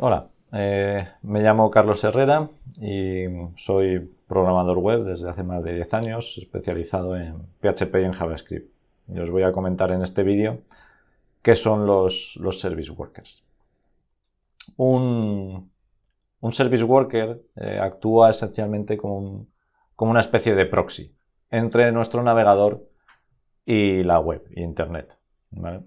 Hola, eh, me llamo Carlos Herrera y soy programador web desde hace más de 10 años, especializado en PHP y en JavaScript. Y os voy a comentar en este vídeo qué son los, service workers. Un, service worker eh, actúa esencialmente como, una especie de proxy entre nuestro navegador y la web y internet. ¿vale?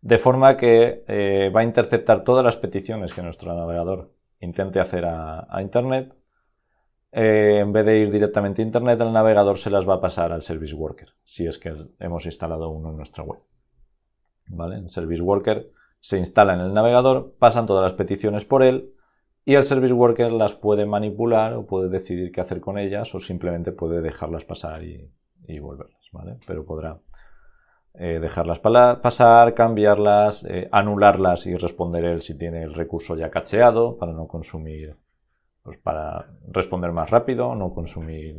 de forma que eh, va a interceptar todas las peticiones que nuestro navegador intente hacer a, Internet. Eh, en vez de ir directamente a Internet, el navegador se las va a pasar al Service Worker, si es que hemos instalado uno en nuestra web. ¿Vale? El Service Worker se instala en el navegador, pasan todas las peticiones por él y el Service Worker las puede manipular o puede decidir qué hacer con ellas o simplemente puede dejarlas pasar y, y volverlas. Pero podrá eh, dejarlas pasar, cambiarlas, eh, anularlas y responder él si tiene el recurso ya cacheado para no consumir, pues para responder más rápido, no consumir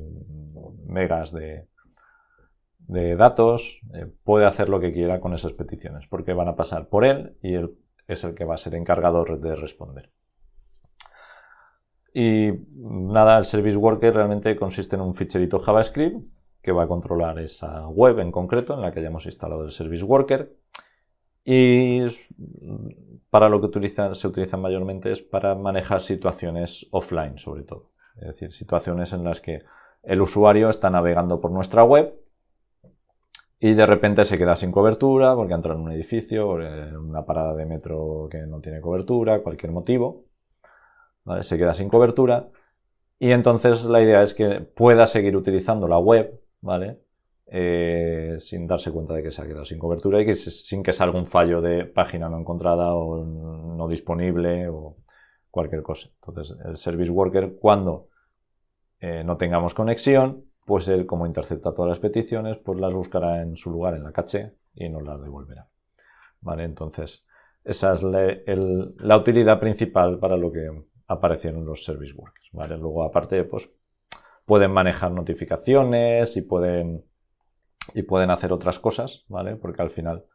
megas de, datos, eh, puede hacer lo que quiera con esas peticiones porque van a pasar por él y él es el que va a ser encargado de responder. Y nada, el Service Worker realmente consiste en un ficherito JavaScript que va a controlar esa web en concreto en la que hayamos instalado el Service Worker. Y para lo que se utiliza mayormente es para manejar situaciones offline, sobre todo. Es decir, situaciones en las que el usuario está navegando por nuestra web y de repente se queda sin cobertura porque entra en un edificio, eh, en una parada de metro que no tiene cobertura, cualquier motivo. Se queda sin cobertura. Y entonces la idea es que pueda seguir utilizando la web ¿vale? Eh, sin darse cuenta de que se ha quedado sin cobertura y sin que salga un fallo de página no encontrada o no disponible o cualquier cosa. Entonces, el service worker, cuando eh, no tengamos conexión, pues él, como intercepta todas las peticiones, pues las buscará en su lugar, en la caché, y nos las devolverá. ¿Vale? Entonces, esa es la, utilidad principal para lo que aparecieron los service workers. Luego, aparte, pues pueden manejar notificaciones y pueden, y pueden hacer otras cosas, ¿vale? Porque al final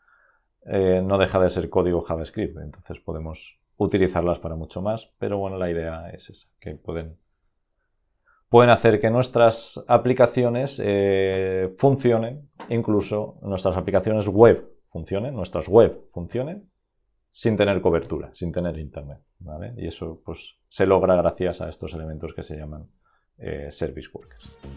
eh, no deja de ser código JavaScript, entonces podemos utilizarlas para mucho más, pero bueno, la idea es esa, que pueden, pueden hacer que nuestras aplicaciones eh, funcionen, incluso nuestras aplicaciones web funcionen, nuestras web funcionen, sin tener cobertura, sin tener internet, ¿vale? Y eso pues se logra gracias a estos elementos que se llaman eh, service workers.